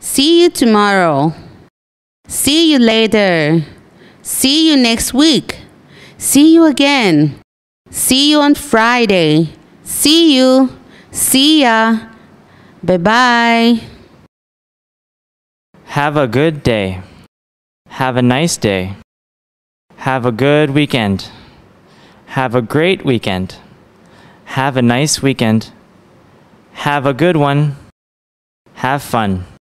See you tomorrow. See you later. See you next week. See you again. See you on Friday. See you. See ya. Bye bye. Have a good day. Have a nice day. Have a good weekend. Have a great weekend. Have a nice weekend. Have a good one. Have fun.